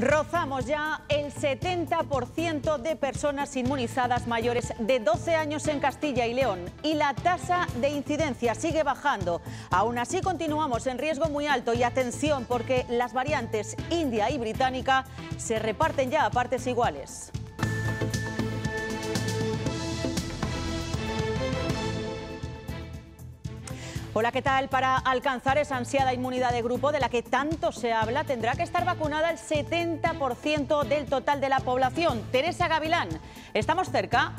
Rozamos ya el 70% de personas inmunizadas mayores de 12 años en Castilla y León y la tasa de incidencia sigue bajando. Aún así continuamos en riesgo muy alto y atención porque las variantes india y británica se reparten ya a partes iguales. Hola, ¿qué tal? Para alcanzar esa ansiada inmunidad de grupo de la que tanto se habla, tendrá que estar vacunada el 70% del total de la población. Teresa Gavilán, ¿estamos cerca?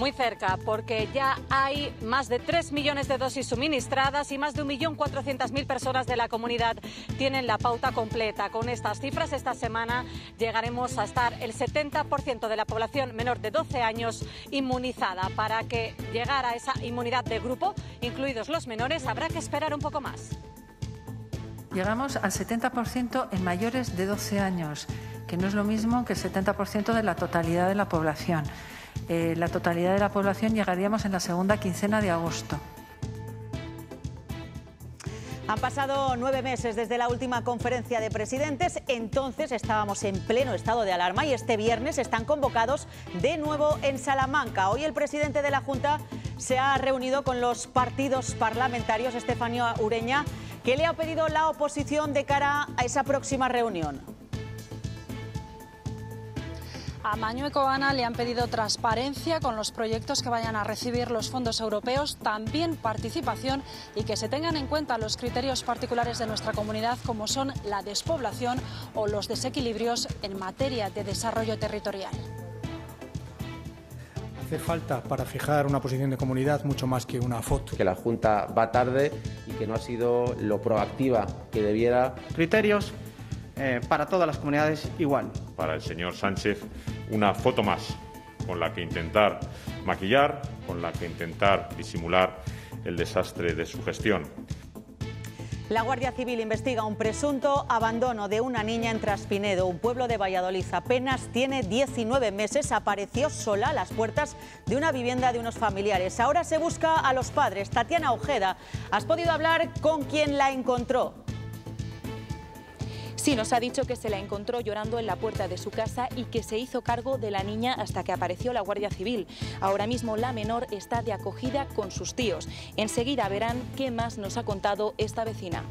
Muy cerca, porque ya hay más de 3 millones de dosis suministradas y más de 1.400.000 personas de la comunidad tienen la pauta completa. Con estas cifras, esta semana llegaremos a estar el 70% de la población menor de 12 años inmunizada. Para que llegar a esa inmunidad de grupo, incluidos los menores, habrá que esperar un poco más. Llegamos al 70% en mayores de 12 años, que no es lo mismo que el 70% de la totalidad de la población. Eh, la totalidad de la población llegaríamos en la segunda quincena de agosto. Han pasado nueve meses desde la última conferencia de presidentes, entonces estábamos en pleno estado de alarma y este viernes están convocados de nuevo en Salamanca. Hoy el presidente de la Junta se ha reunido con los partidos parlamentarios, Estefanía Ureña, que le ha pedido la oposición de cara a esa próxima reunión. A Mañueco Ana le han pedido transparencia con los proyectos que vayan a recibir los fondos europeos, también participación y que se tengan en cuenta los criterios particulares de nuestra comunidad como son la despoblación o los desequilibrios en materia de desarrollo territorial hace falta para fijar una posición de comunidad mucho más que una foto. Que la Junta va tarde y que no ha sido lo proactiva que debiera. Criterios eh, para todas las comunidades igual. Para el señor Sánchez una foto más con la que intentar maquillar, con la que intentar disimular el desastre de su gestión. La Guardia Civil investiga un presunto abandono de una niña en Traspinedo, un pueblo de Valladolid. Apenas tiene 19 meses, apareció sola a las puertas de una vivienda de unos familiares. Ahora se busca a los padres. Tatiana Ojeda, ¿has podido hablar con quien la encontró? Sí, nos ha dicho que se la encontró llorando en la puerta de su casa y que se hizo cargo de la niña hasta que apareció la Guardia Civil. Ahora mismo la menor está de acogida con sus tíos. Enseguida verán qué más nos ha contado esta vecina.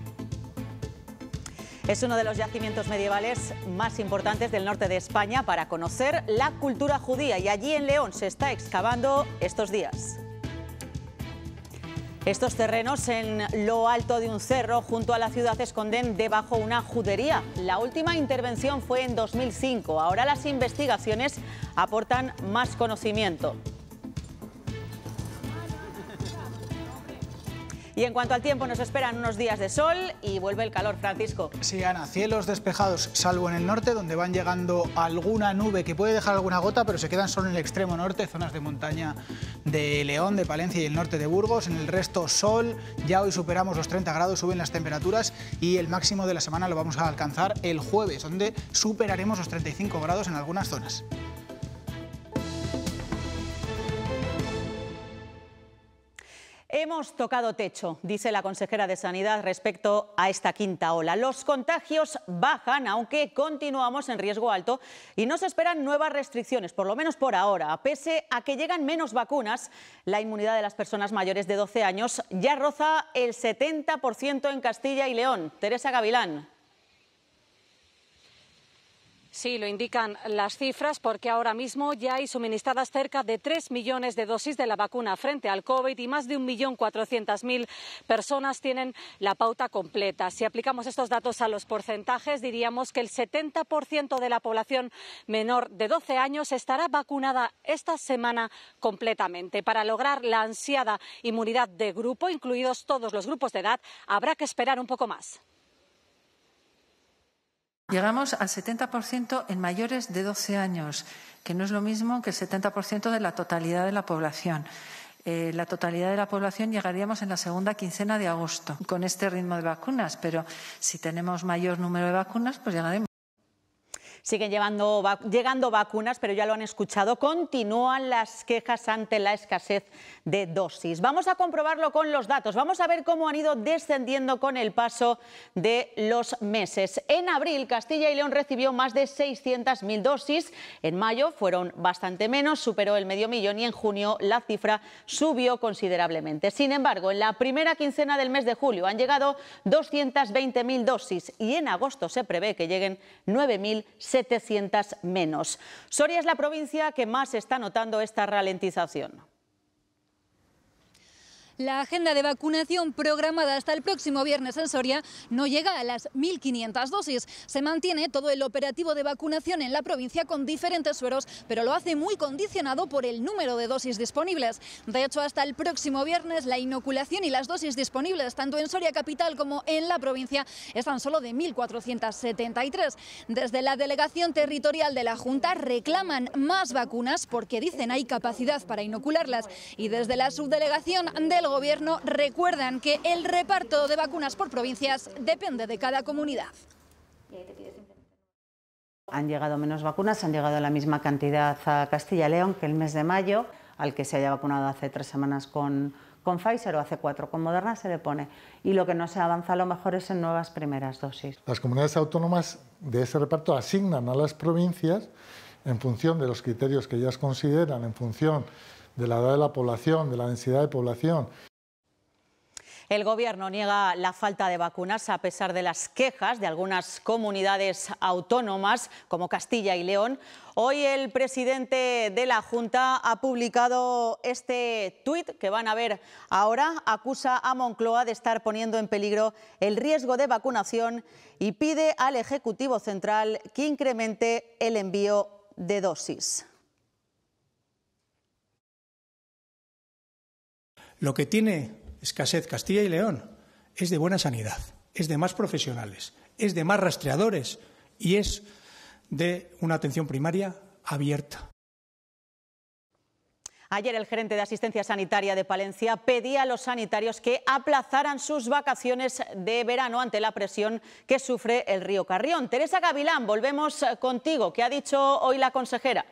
Es uno de los yacimientos medievales más importantes del norte de España para conocer la cultura judía y allí en León se está excavando estos días. Estos terrenos en lo alto de un cerro junto a la ciudad esconden debajo una judería. La última intervención fue en 2005. Ahora las investigaciones aportan más conocimiento. Y en cuanto al tiempo, nos esperan unos días de sol y vuelve el calor, Francisco. Sí, Ana, cielos despejados, salvo en el norte, donde van llegando alguna nube que puede dejar alguna gota, pero se quedan solo en el extremo norte, zonas de montaña de León, de Palencia y el norte de Burgos. En el resto, sol. Ya hoy superamos los 30 grados, suben las temperaturas y el máximo de la semana lo vamos a alcanzar el jueves, donde superaremos los 35 grados en algunas zonas. Hemos tocado techo, dice la consejera de Sanidad respecto a esta quinta ola. Los contagios bajan, aunque continuamos en riesgo alto y no se esperan nuevas restricciones, por lo menos por ahora. A Pese a que llegan menos vacunas, la inmunidad de las personas mayores de 12 años ya roza el 70% en Castilla y León. Teresa Gavilán. Sí, lo indican las cifras porque ahora mismo ya hay suministradas cerca de 3 millones de dosis de la vacuna frente al COVID y más de 1.400.000 personas tienen la pauta completa. Si aplicamos estos datos a los porcentajes, diríamos que el 70% de la población menor de 12 años estará vacunada esta semana completamente. Para lograr la ansiada inmunidad de grupo, incluidos todos los grupos de edad, habrá que esperar un poco más. Llegamos al 70% en mayores de 12 años, que no es lo mismo que el 70% de la totalidad de la población. Eh, la totalidad de la población llegaríamos en la segunda quincena de agosto con este ritmo de vacunas, pero si tenemos mayor número de vacunas, pues llegaremos. Siguen llevando, llegando vacunas, pero ya lo han escuchado. Continúan las quejas ante la escasez de dosis. Vamos a comprobarlo con los datos. Vamos a ver cómo han ido descendiendo con el paso de los meses. En abril, Castilla y León recibió más de 600.000 dosis. En mayo fueron bastante menos, superó el medio millón y en junio la cifra subió considerablemente. Sin embargo, en la primera quincena del mes de julio han llegado 220.000 dosis y en agosto se prevé que lleguen 9.000. 700 menos. Soria es la provincia que más está notando esta ralentización. La agenda de vacunación programada hasta el próximo viernes en Soria no llega a las 1.500 dosis. Se mantiene todo el operativo de vacunación en la provincia con diferentes sueros, pero lo hace muy condicionado por el número de dosis disponibles. De hecho, hasta el próximo viernes la inoculación y las dosis disponibles tanto en Soria capital como en la provincia es tan solo de 1.473. Desde la delegación territorial de la Junta reclaman más vacunas porque dicen hay capacidad para inocularlas y desde la subdelegación del gobierno recuerdan que el reparto de vacunas por provincias depende de cada comunidad. Han llegado menos vacunas, han llegado la misma cantidad a Castilla y León que el mes de mayo, al que se haya vacunado hace tres semanas con, con Pfizer o hace cuatro con Moderna se le pone. Y lo que no se avanza a lo mejor es en nuevas primeras dosis. Las comunidades autónomas de ese reparto asignan a las provincias en función de los criterios que ellas consideran, en función de la edad de la población, de la densidad de población. El Gobierno niega la falta de vacunas a pesar de las quejas de algunas comunidades autónomas como Castilla y León. Hoy el presidente de la Junta ha publicado este tuit que van a ver ahora. Acusa a Moncloa de estar poniendo en peligro el riesgo de vacunación y pide al Ejecutivo Central que incremente el envío de dosis. Lo que tiene escasez Castilla y León es de buena sanidad, es de más profesionales, es de más rastreadores y es de una atención primaria abierta. Ayer el gerente de asistencia sanitaria de Palencia pedía a los sanitarios que aplazaran sus vacaciones de verano ante la presión que sufre el río Carrión. Teresa Gavilán, volvemos contigo. ¿Qué ha dicho hoy la consejera?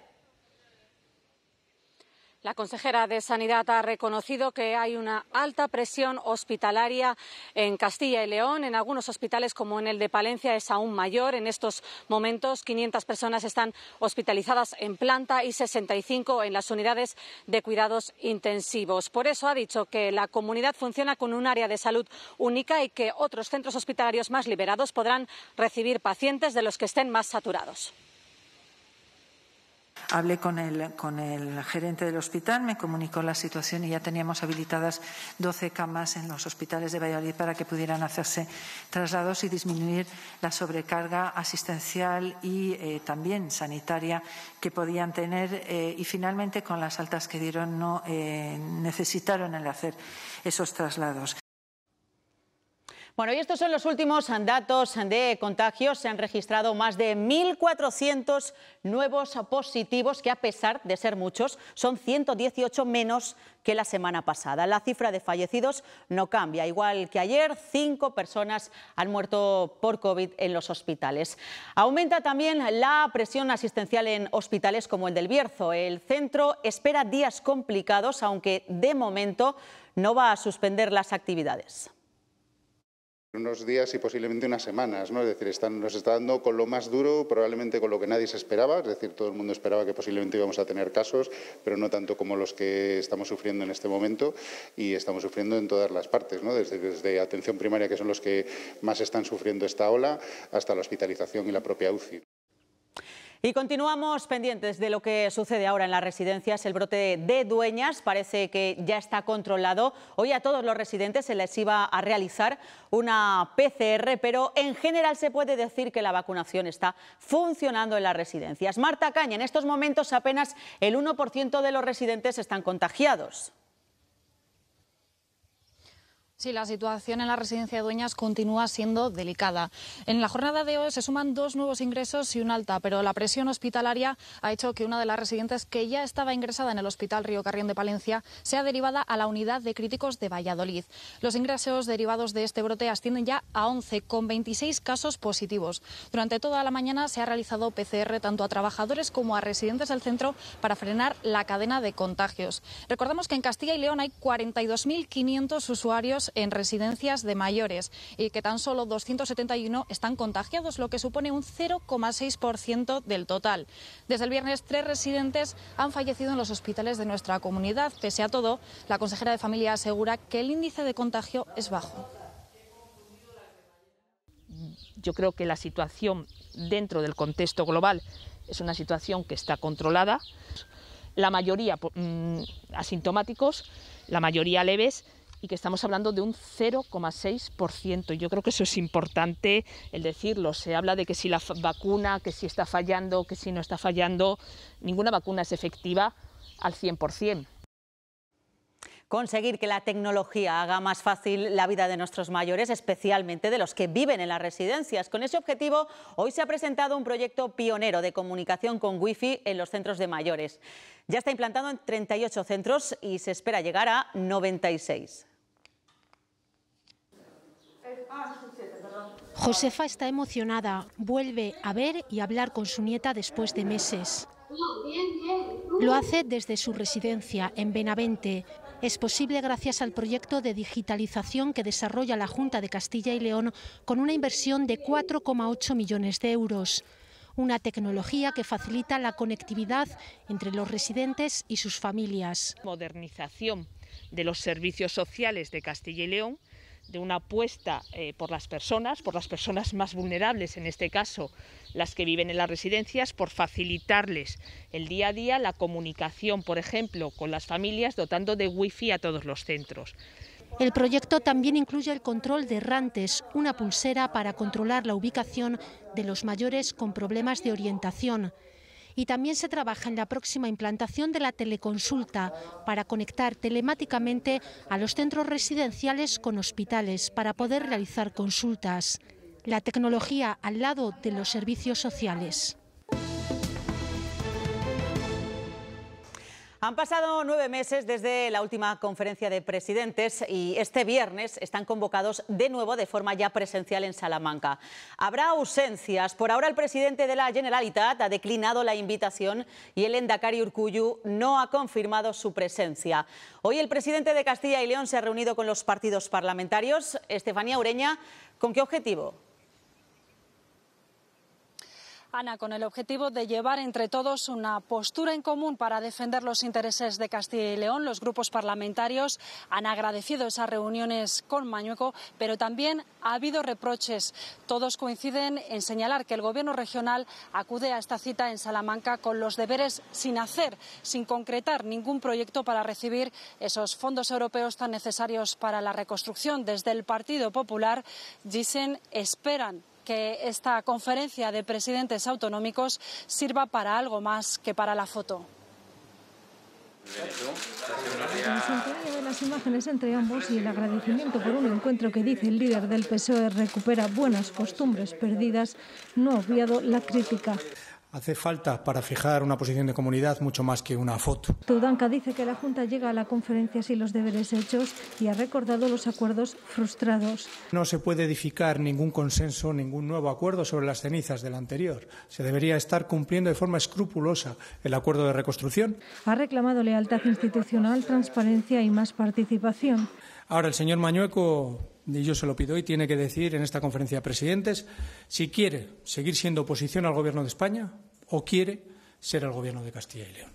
La consejera de Sanidad ha reconocido que hay una alta presión hospitalaria en Castilla y León. En algunos hospitales, como en el de Palencia, es aún mayor. En estos momentos, 500 personas están hospitalizadas en planta y 65 en las unidades de cuidados intensivos. Por eso ha dicho que la comunidad funciona con un área de salud única y que otros centros hospitalarios más liberados podrán recibir pacientes de los que estén más saturados. Hablé con el, gerente del hospital, me comunicó la situación y ya teníamos habilitadas doce camas en los hospitales de Valladolid para que pudieran hacerse traslados y disminuir la sobrecarga asistencial y eh, también sanitaria que podían tener. Eh, y finalmente, con las altas que dieron, no eh, necesitaron el hacer esos traslados. Bueno, y estos son los últimos datos de contagios. Se han registrado más de 1.400 nuevos positivos, que a pesar de ser muchos, son 118 menos que la semana pasada. La cifra de fallecidos no cambia. Igual que ayer, cinco personas han muerto por COVID en los hospitales. Aumenta también la presión asistencial en hospitales como el del Bierzo. El centro espera días complicados, aunque de momento no va a suspender las actividades unos días y posiblemente unas semanas, ¿no? Es decir, están, nos está dando con lo más duro, probablemente con lo que nadie se esperaba, es decir, todo el mundo esperaba que posiblemente íbamos a tener casos, pero no tanto como los que estamos sufriendo en este momento y estamos sufriendo en todas las partes, ¿no? Desde, desde atención primaria, que son los que más están sufriendo esta ola, hasta la hospitalización y la propia UCI. Y continuamos pendientes de lo que sucede ahora en las residencias. El brote de dueñas parece que ya está controlado. Hoy a todos los residentes se les iba a realizar una PCR, pero en general se puede decir que la vacunación está funcionando en las residencias. Marta Caña, en estos momentos apenas el 1% de los residentes están contagiados. Sí, la situación en la residencia de Dueñas continúa siendo delicada. En la jornada de hoy se suman dos nuevos ingresos y un alta, pero la presión hospitalaria ha hecho que una de las residentes que ya estaba ingresada en el Hospital Río Carrión de Palencia sea derivada a la unidad de críticos de Valladolid. Los ingresos derivados de este brote ascienden ya a 11, con 26 casos positivos. Durante toda la mañana se ha realizado PCR tanto a trabajadores como a residentes del centro para frenar la cadena de contagios. Recordamos que en Castilla y León hay 42.500 usuarios en residencias de mayores y que tan solo 271 están contagiados, lo que supone un 0,6% del total. Desde el viernes, tres residentes han fallecido en los hospitales de nuestra comunidad. Pese a todo, la consejera de familia asegura que el índice de contagio es bajo yo creo que la situación dentro del contexto global es una situación que está controlada. La mayoría mm, asintomáticos, la mayoría leves, y que estamos hablando de un 0,6%. Yo creo que eso es importante el decirlo. Se habla de que si la vacuna, que si está fallando, que si no está fallando, ninguna vacuna es efectiva al 100%. Conseguir que la tecnología haga más fácil la vida de nuestros mayores, especialmente de los que viven en las residencias. Con ese objetivo, hoy se ha presentado un proyecto pionero de comunicación con Wi-Fi en los centros de mayores. Ya está implantado en 38 centros y se espera llegar a 96. Josefa está emocionada, vuelve a ver y hablar con su nieta después de meses. Lo hace desde su residencia en Benavente. Es posible gracias al proyecto de digitalización que desarrolla la Junta de Castilla y León con una inversión de 4,8 millones de euros. Una tecnología que facilita la conectividad entre los residentes y sus familias. Modernización de los servicios sociales de Castilla y León de una apuesta eh, por las personas, por las personas más vulnerables, en este caso las que viven en las residencias, por facilitarles el día a día la comunicación, por ejemplo, con las familias, dotando de wifi a todos los centros. El proyecto también incluye el control de errantes, una pulsera para controlar la ubicación de los mayores con problemas de orientación y también se trabaja en la próxima implantación de la teleconsulta para conectar telemáticamente a los centros residenciales con hospitales para poder realizar consultas. La tecnología al lado de los servicios sociales. Han pasado nueve meses desde la última conferencia de presidentes y este viernes están convocados de nuevo de forma ya presencial en Salamanca. Habrá ausencias. Por ahora el presidente de la Generalitat ha declinado la invitación y el Endacari Urcuyu no ha confirmado su presencia. Hoy el presidente de Castilla y León se ha reunido con los partidos parlamentarios. Estefanía Ureña, ¿con qué objetivo? Ana, con el objetivo de llevar entre todos una postura en común para defender los intereses de Castilla y León, los grupos parlamentarios han agradecido esas reuniones con Mañueco, pero también ha habido reproches. Todos coinciden en señalar que el Gobierno regional acude a esta cita en Salamanca con los deberes sin hacer, sin concretar ningún proyecto para recibir esos fondos europeos tan necesarios para la reconstrucción. Desde el Partido Popular dicen esperan que esta conferencia de presidentes autonómicos sirva para algo más que para la foto. La sintonía de las imágenes entre ambos y el agradecimiento por un encuentro que dice el líder del PSOE recupera buenas costumbres perdidas, no ha obviado la crítica. Hace falta para fijar una posición de comunidad mucho más que una foto. Tudanca dice que la Junta llega a la conferencia sin los deberes hechos y ha recordado los acuerdos frustrados. No se puede edificar ningún consenso, ningún nuevo acuerdo sobre las cenizas del anterior. Se debería estar cumpliendo de forma escrupulosa el acuerdo de reconstrucción. Ha reclamado lealtad institucional, transparencia y más participación. Ahora, el señor Mañueco y yo se lo pido y tiene que decir en esta conferencia de presidentes si quiere seguir siendo oposición al Gobierno de España o quiere ser el Gobierno de Castilla y León.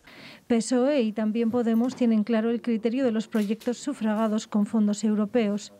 PSOE y también Podemos tienen claro el criterio de los proyectos sufragados con fondos europeos.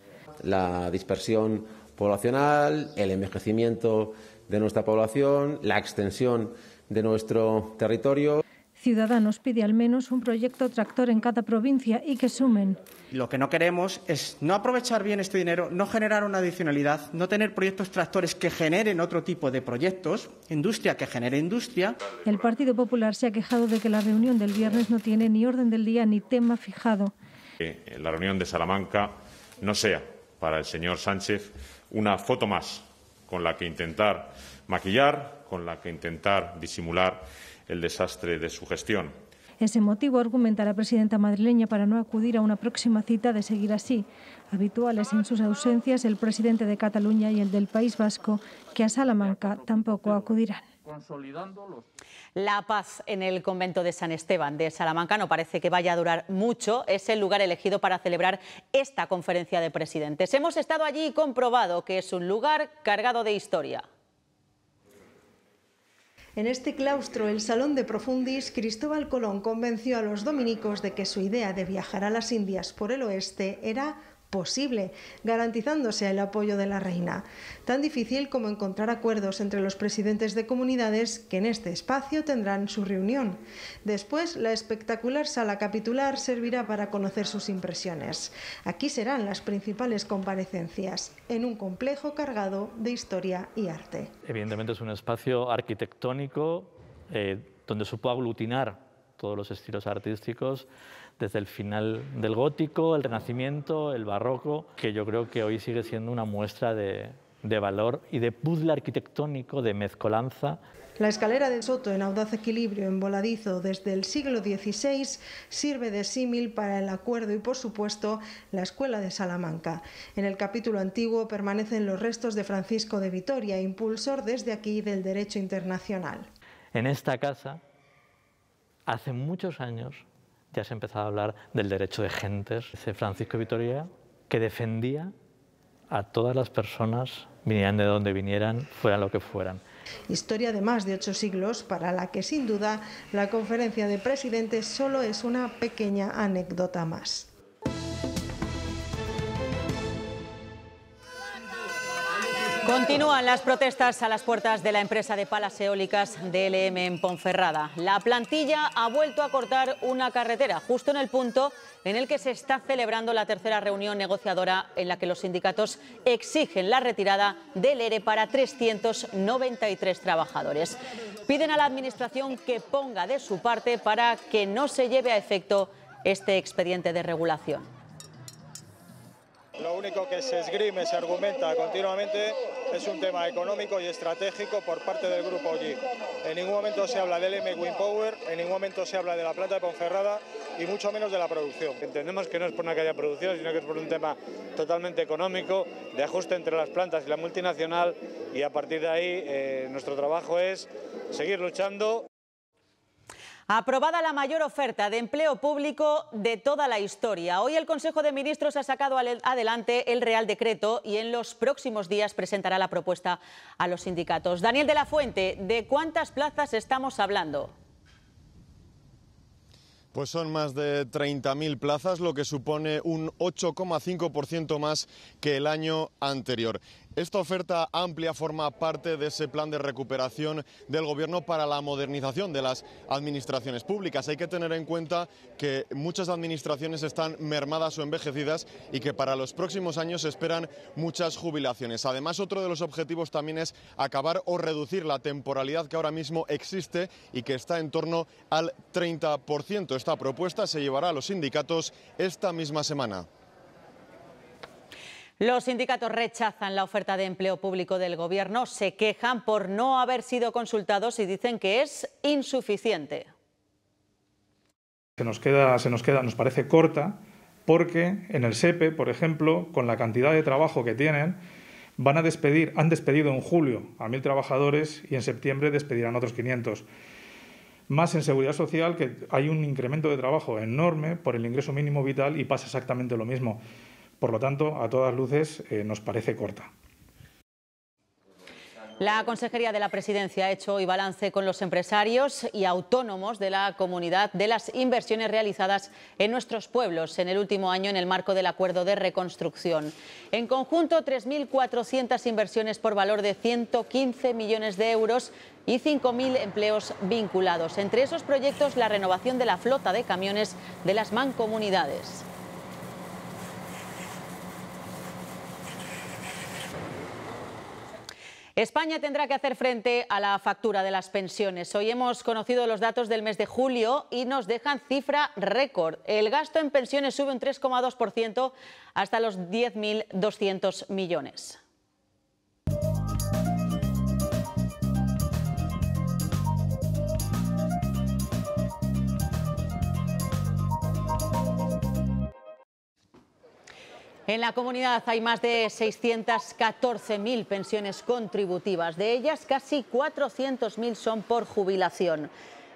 La dispersión poblacional, el envejecimiento de nuestra población, la extensión de nuestro territorio. Ciudadanos pide al menos un proyecto tractor en cada provincia y que sumen. Lo que no queremos es no aprovechar bien este dinero, no generar una adicionalidad, no tener proyectos tractores que generen otro tipo de proyectos, industria que genere industria. El Partido Popular se ha quejado de que la reunión del viernes no tiene ni orden del día ni tema fijado. Que la reunión de Salamanca no sea para el señor Sánchez una foto más con la que intentar maquillar, con la que intentar disimular el desastre de su gestión. Ese motivo argumenta la presidenta madrileña para no acudir a una próxima cita de seguir así. Habituales en sus ausencias el presidente de Cataluña y el del País Vasco, que a Salamanca tampoco acudirán. La paz en el convento de San Esteban de Salamanca no parece que vaya a durar mucho. Es el lugar elegido para celebrar esta conferencia de presidentes. Hemos estado allí y comprobado que es un lugar cargado de historia. En este claustro, el Salón de Profundis, Cristóbal Colón convenció a los dominicos de que su idea de viajar a las Indias por el oeste era posible, garantizándose el apoyo de la reina. Tan difícil como encontrar acuerdos entre los presidentes de comunidades que en este espacio tendrán su reunión. Después, la espectacular sala capitular servirá para conocer sus impresiones. Aquí serán las principales comparecencias, en un complejo cargado de historia y arte. Evidentemente es un espacio arquitectónico eh, ...donde se puede aglutinar todos los estilos artísticos desde el final del gótico, el renacimiento, el barroco, que yo creo que hoy sigue siendo una muestra de, valor y de puzzle arquitectónico, de mezcolanza. La escalera de Soto, en audaz equilibrio en Voladizo... desde el siglo XVI, sirve de símil para el acuerdo y, por supuesto, la escuela de Salamanca. En el capítulo antiguo permanecen los restos de Francisco de Vitoria, impulsor desde aquí del derecho internacional. En esta casa, hace muchos años, ya se empezaba a hablar del derecho de gentes. Dice Francisco Vitoria que defendía a todas las personas, vinieran de donde vinieran, fueran lo que fueran. Historia de más de ocho siglos para la que sin duda la conferencia de presidentes solo es una pequeña anécdota más. Continúan las protestas a las puertas de la empresa de palas eólicas DLM en Ponferrada. La plantilla ha vuelto a cortar una carretera, justo en el punto en el que se está celebrando la tercera reunión negociadora en la que los sindicatos exigen la retirada del ERE para 393 trabajadores. Piden a la Administración que ponga de su parte para que no se lleve a efecto este expediente de regulación. Lo único que se esgrime, se argumenta continuamente, es un tema económico y estratégico por parte del grupo allí. En ningún momento se habla del M Wind Power, en ningún momento se habla de la planta de Ponferrada y mucho menos de la producción. Entendemos que no es por una caída de producción, sino que es por un tema totalmente económico, de ajuste entre las plantas y la multinacional y a partir de ahí eh, nuestro trabajo es seguir luchando. Aprobada la mayor oferta de empleo público de toda la historia. Hoy el Consejo de Ministros ha sacado adelante el Real Decreto y en los próximos días presentará la propuesta a los sindicatos. Daniel de la Fuente, ¿de cuántas plazas estamos hablando? Pues son más de 30.000 plazas, lo que supone un 8,5% más que el año anterior. Esta oferta amplia forma parte de ese plan de recuperación del Gobierno para la modernización de las administraciones públicas. Hay que tener en cuenta que muchas administraciones están mermadas o envejecidas y que para los próximos años se esperan muchas jubilaciones. Además, otro de los objetivos también es acabar o reducir la temporalidad que ahora mismo existe y que está en torno al 30%. Esta propuesta se llevará a los sindicatos esta misma semana. Los sindicatos rechazan la oferta de empleo público del Gobierno, se quejan por no haber sido consultados y dicen que es insuficiente. Se nos queda, nos, nos parece corta, porque en el SEPE, e, por ejemplo, con la cantidad de trabajo que tienen, van a despedir, han despedido en julio a mil trabajadores y en septiembre despedirán otros 500. Más en seguridad social, que hay un incremento de trabajo enorme por el ingreso mínimo vital y pasa exactamente lo mismo. Por lo tanto, a todas luces, eh, nos parece corta. La Consejería de la Presidencia ha hecho hoy balance con los empresarios y autónomos de la comunidad de las inversiones realizadas en nuestros pueblos en el último año en el marco del acuerdo de reconstrucción. En conjunto, 3.400 inversiones por valor de 115 millones de euros y 5.000 empleos vinculados. Entre esos proyectos, la renovación de la flota de camiones de las mancomunidades. España tendrá que hacer frente a la factura de las pensiones. Hoy hemos conocido los datos del mes de julio y nos dejan cifra récord. El gasto en pensiones sube un 3,2% hasta los 10.200 millones. En la comunidad hay más de 614.000 pensiones contributivas, de ellas casi 400.000 son por jubilación.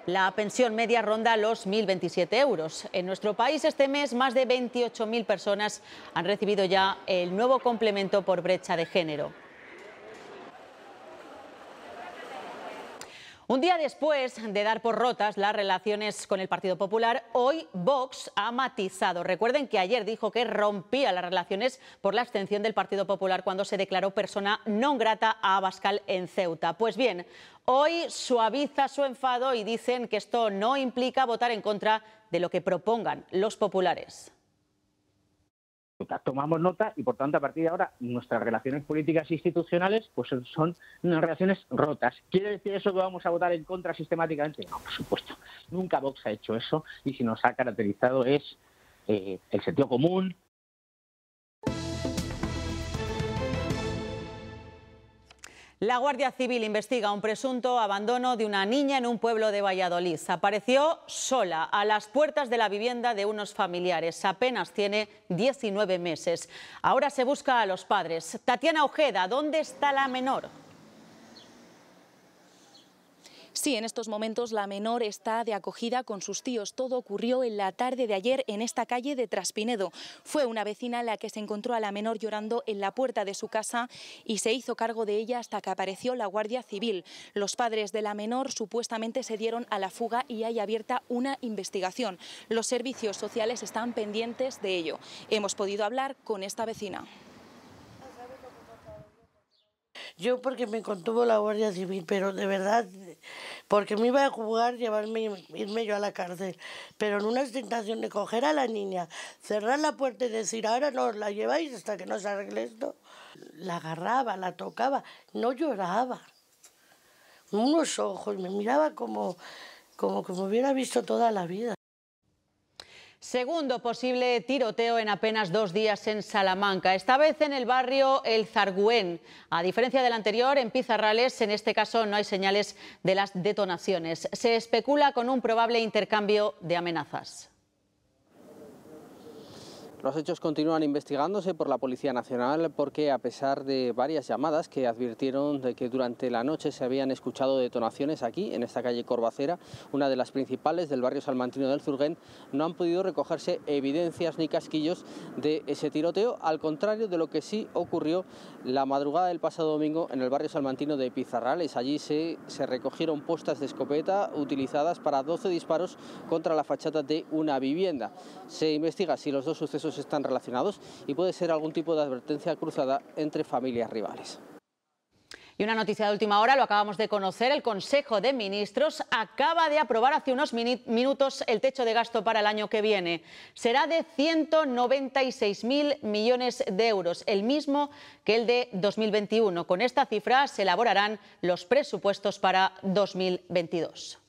La pensión media ronda los 1.027 euros. En nuestro país este mes más de 28.000 personas han recibido ya el nuevo complemento por brecha de género. Un día después de dar por rotas las relaciones con el Partido Popular, hoy Vox ha matizado. Recuerden que ayer dijo que rompía las relaciones por la abstención del Partido Popular cuando se declaró persona no grata a Abascal en Ceuta. Pues bien, hoy suaviza su enfado y dicen que esto no implica votar en contra de lo que propongan los populares tomamos nota y por tanto a partir de ahora nuestras relaciones políticas e institucionales pues son unas relaciones rotas. ¿Quiere decir eso que vamos a votar en contra sistemáticamente? No, por supuesto. Nunca Vox ha hecho eso y si nos ha caracterizado es eh, el sentido común, La Guardia Civil investiga un presunto abandono de una niña en un pueblo de Valladolid. Apareció sola a las puertas de la vivienda de unos familiares. Apenas tiene 19 meses. Ahora se busca a los padres. Tatiana Ojeda, ¿dónde está la menor? Sí, en estos momentos la menor está de acogida con sus tíos. Todo ocurrió en la tarde de ayer en esta calle de Traspinedo. Fue una vecina la que se encontró a la menor llorando en la puerta de su casa y se hizo cargo de ella hasta que apareció la Guardia Civil. Los padres de la menor supuestamente se dieron a la fuga y hay abierta una investigación. Los servicios sociales están pendientes de ello. Hemos podido hablar con esta vecina. Yo porque me contuvo la Guardia Civil, pero de verdad, porque me iba a jugar llevarme, irme yo a la cárcel. Pero en una tentación de coger a la niña, cerrar la puerta y decir, ahora no la lleváis hasta que no se arregle esto, la agarraba, la tocaba, no lloraba. Unos ojos, me miraba como, como como hubiera visto toda la vida. Segundo posible tiroteo en apenas dos días en Salamanca, esta vez en el barrio El Zargüén. A diferencia del anterior, en Pizarrales, en este caso no hay señales de las detonaciones. Se especula con un probable intercambio de amenazas. Los hechos continúan investigándose por la Policía Nacional porque a pesar de varias llamadas que advirtieron de que durante la noche se habían escuchado detonaciones aquí, en esta calle Corbacera, una de las principales del barrio salmantino del Zurguén, no han podido recogerse evidencias ni casquillos de ese tiroteo, al contrario de lo que sí ocurrió la madrugada del pasado domingo en el barrio salmantino de Pizarrales. Allí se, recogieron postas de escopeta utilizadas para 12 disparos contra la fachada de una vivienda. Se investiga si los dos sucesos están relacionados y puede ser algún tipo de advertencia cruzada entre familias rivales. Y una noticia de última hora, lo acabamos de conocer, el Consejo de Ministros acaba de aprobar hace unos minutos el techo de gasto para el año que viene. Será de 196.000 millones de euros, el mismo que el de 2021. Con esta cifra se elaborarán los presupuestos para 2022.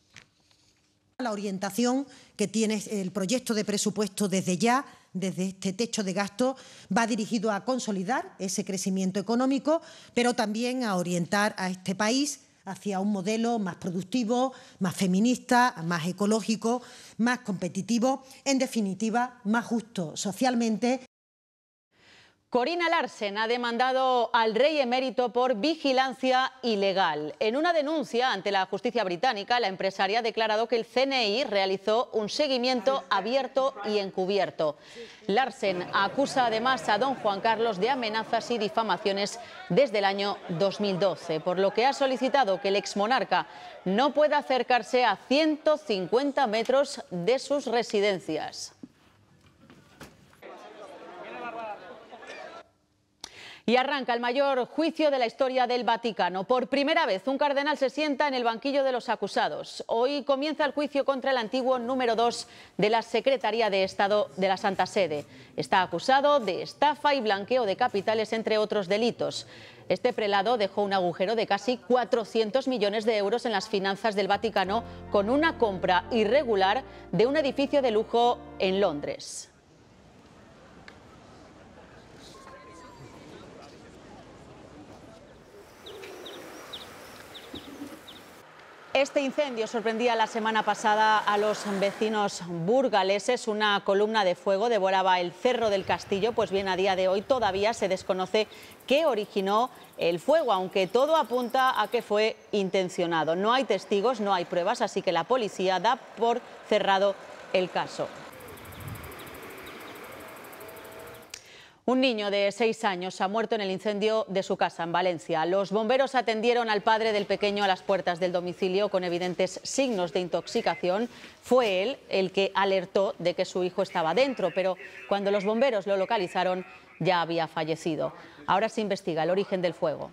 La orientación que tiene el proyecto de presupuesto desde ya desde este techo de gasto va dirigido a consolidar ese crecimiento económico, pero también a orientar a este país hacia un modelo más productivo, más feminista, más ecológico, más competitivo, en definitiva, más justo socialmente Corina Larsen ha demandado al rey emérito por vigilancia ilegal. En una denuncia ante la justicia británica, la empresaria ha declarado que el CNI realizó un seguimiento abierto y encubierto. Larsen acusa además a don Juan Carlos de amenazas y difamaciones desde el año 2012, por lo que ha solicitado que el exmonarca no pueda acercarse a 150 metros de sus residencias. Y arranca el mayor juicio de la historia del Vaticano. Por primera vez, un cardenal se sienta en el banquillo de los acusados. Hoy comienza el juicio contra el antiguo número 2 de la Secretaría de Estado de la Santa Sede. Está acusado de estafa y blanqueo de capitales, entre otros delitos. Este prelado dejó un agujero de casi 400 millones de euros en las finanzas del Vaticano con una compra irregular de un edificio de lujo en Londres. Este incendio sorprendía la semana pasada a los vecinos burgaleses. Una columna de fuego devoraba el cerro del castillo, pues bien a día de hoy todavía se desconoce qué originó el fuego, aunque todo apunta a que fue intencionado. No hay testigos, no hay pruebas, así que la policía da por cerrado el caso. Un niño de seis años ha muerto en el incendio de su casa en Valencia. Los bomberos atendieron al padre del pequeño a las puertas del domicilio con evidentes signos de intoxicación. Fue él el que alertó de que su hijo estaba dentro, pero cuando los bomberos lo localizaron ya había fallecido. Ahora se investiga el origen del fuego.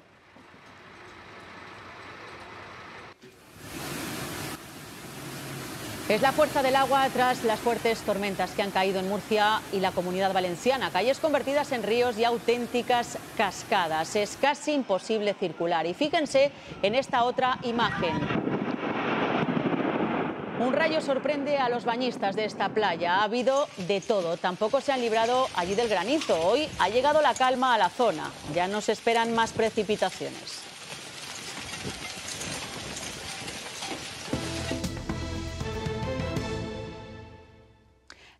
Es la fuerza del agua tras las fuertes tormentas que han caído en Murcia y la comunidad valenciana. Calles convertidas en ríos y auténticas cascadas. Es casi imposible circular. Y fíjense en esta otra imagen. Un rayo sorprende a los bañistas de esta playa. Ha habido de todo. Tampoco se han librado allí del granizo. Hoy ha llegado la calma a la zona. Ya no se esperan más precipitaciones.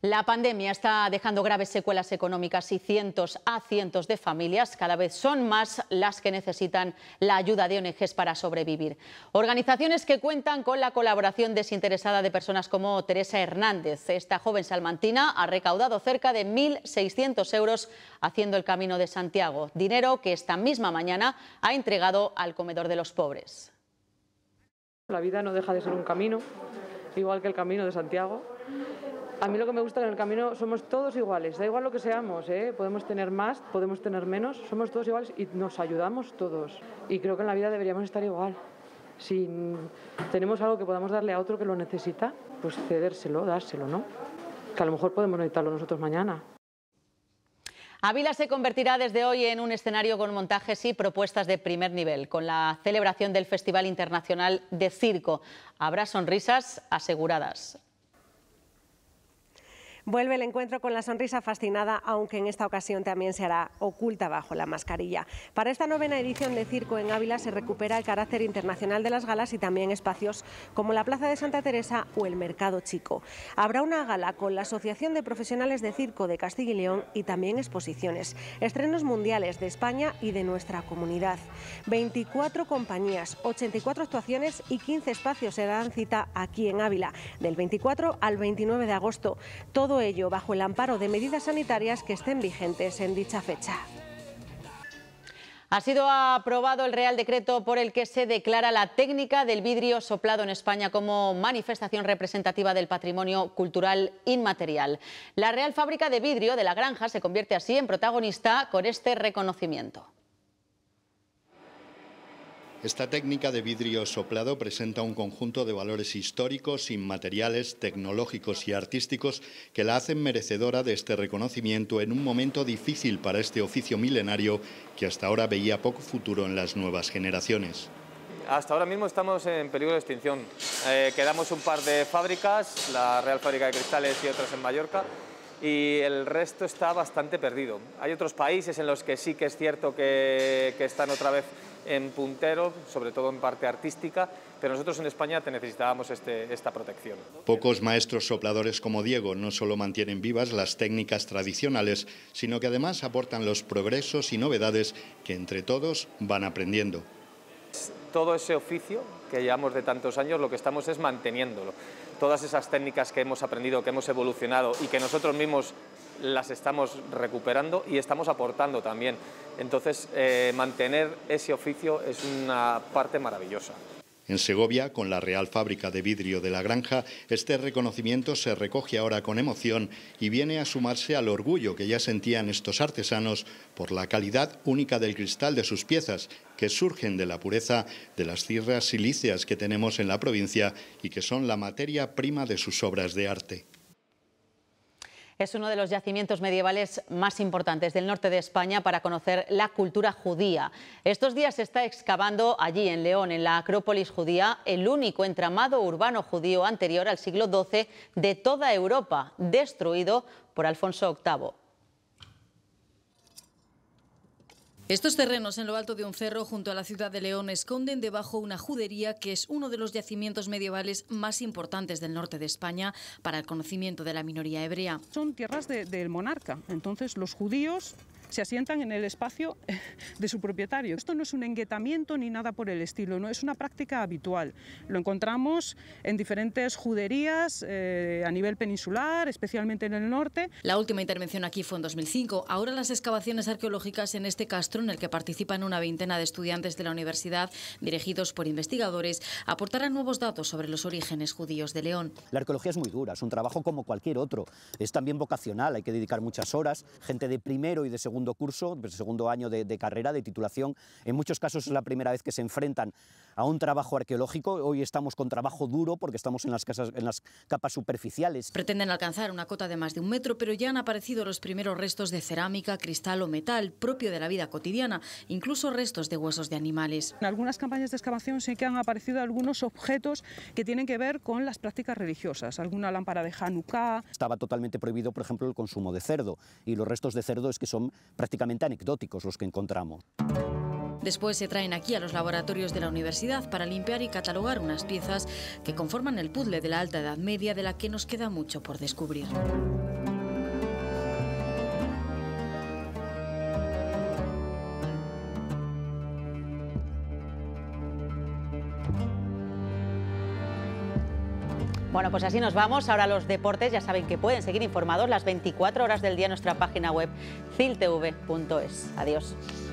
La pandemia está dejando graves secuelas económicas y cientos a cientos de familias. Cada vez son más las que necesitan la ayuda de ONGs para sobrevivir. Organizaciones que cuentan con la colaboración desinteresada de personas como Teresa Hernández. Esta joven salmantina ha recaudado cerca de 1.600 euros haciendo el Camino de Santiago. Dinero que esta misma mañana ha entregado al comedor de los pobres. La vida no deja de ser un camino, igual que el Camino de Santiago a mí lo que me gusta en el camino somos todos iguales, da igual lo que seamos, ¿eh? podemos tener más, podemos tener menos, somos todos iguales y nos ayudamos todos. Y creo que en la vida deberíamos estar igual. Si tenemos algo que podamos darle a otro que lo necesita, pues cedérselo, dárselo, ¿no? Que a lo mejor podemos necesitarlo nosotros mañana. Ávila se convertirá desde hoy en un escenario con montajes y propuestas de primer nivel. Con la celebración del Festival Internacional de Circo habrá sonrisas aseguradas. Vuelve el encuentro con la sonrisa fascinada, aunque en esta ocasión también se hará oculta bajo la mascarilla. Para esta novena edición de Circo en Ávila se recupera el carácter internacional de las galas y también espacios como la Plaza de Santa Teresa o el Mercado Chico. Habrá una gala con la Asociación de Profesionales de Circo de Castilla y León y también exposiciones, estrenos mundiales de España y de nuestra comunidad. 24 compañías, 84 actuaciones y 15 espacios se dan cita aquí en Ávila, del 24 al 29 de agosto. Todo ello bajo el amparo de medidas sanitarias que estén vigentes en dicha fecha. Ha sido aprobado el Real Decreto por el que se declara la técnica del vidrio soplado en España como manifestación representativa del patrimonio cultural inmaterial. La Real Fábrica de Vidrio de la Granja se convierte así en protagonista con este reconocimiento. Esta técnica de vidrio soplado presenta un conjunto de valores históricos, inmateriales, tecnológicos y artísticos que la hacen merecedora de este reconocimiento en un momento difícil para este oficio milenario que hasta ahora veía poco futuro en las nuevas generaciones. Hasta ahora mismo estamos en peligro de extinción. Eh, quedamos un par de fábricas, la Real Fábrica de Cristales y otras en Mallorca, y el resto está bastante perdido. Hay otros países en los que sí que es cierto que, están otra vez en puntero, sobre todo en parte artística, pero nosotros en España te necesitábamos este, esta protección. Pocos maestros sopladores como Diego no solo mantienen vivas las técnicas tradicionales, sino que además aportan los progresos y novedades que entre todos van aprendiendo. Todo ese oficio que llevamos de tantos años, lo que estamos es manteniéndolo todas esas técnicas que hemos aprendido, que hemos evolucionado y que nosotros mismos las estamos recuperando y estamos aportando también. Entonces, eh, mantener ese oficio es una parte maravillosa. En Segovia, con la Real Fábrica de Vidrio de la Granja, este reconocimiento se recoge ahora con emoción y viene a sumarse al orgullo que ya sentían estos artesanos por la calidad única del cristal de sus piezas, que surgen de la pureza de las tierras silíceas que tenemos en la provincia y que son la materia prima de sus obras de arte. Es uno de los yacimientos medievales más importantes del norte de España para conocer la cultura judía. Estos días se está excavando allí en León, en la Acrópolis judía, el único entramado urbano judío anterior al siglo XII de toda Europa, destruido por Alfonso VIII. Estos terrenos en lo alto de un cerro junto a la ciudad de León esconden debajo una judería que es uno de los yacimientos medievales más importantes del norte de España para el conocimiento de la minoría hebrea. Son tierras del monarca, entonces los judíos se asientan en el espacio eh, de su propietario. Esto no es un enguetamiento ni nada por el estilo, no es una práctica habitual. Lo encontramos en diferentes juderías eh, a nivel peninsular, especialmente en el norte. La última intervención aquí fue en 2005. Ahora las excavaciones arqueológicas en este castro, en el que participan una veintena de estudiantes de la universidad, dirigidos por investigadores, aportarán nuevos datos sobre los orígenes judíos de León. La arqueología es muy dura, es un trabajo como cualquier otro. Es también vocacional, hay que dedicar muchas horas. Gente de primero y de segundo curso, segundo año de, carrera, de titulación. En muchos casos es la primera vez que se enfrentan a un trabajo arqueológico. Hoy estamos con trabajo duro porque estamos en las, casas, en las capas superficiales. Pretenden alcanzar una cota de más de un metro, pero ya han aparecido los primeros restos de cerámica, cristal o metal, propio de la vida cotidiana, incluso restos de huesos de animales. En algunas campañas de excavación sí que han aparecido algunos objetos que tienen que ver con las prácticas religiosas, alguna lámpara de Hanukkah. Estaba totalmente prohibido, por ejemplo, el consumo de cerdo y los restos de cerdo es que son prácticamente anecdóticos los que encontramos. Después se traen aquí a los laboratorios de la universidad para limpiar y catalogar unas piezas que conforman el puzzle de la Alta Edad Media de la que nos queda mucho por descubrir. Bueno, pues así nos vamos. Ahora los deportes ya saben que pueden seguir informados las 24 horas del día en nuestra página web ciltv.es. Adiós.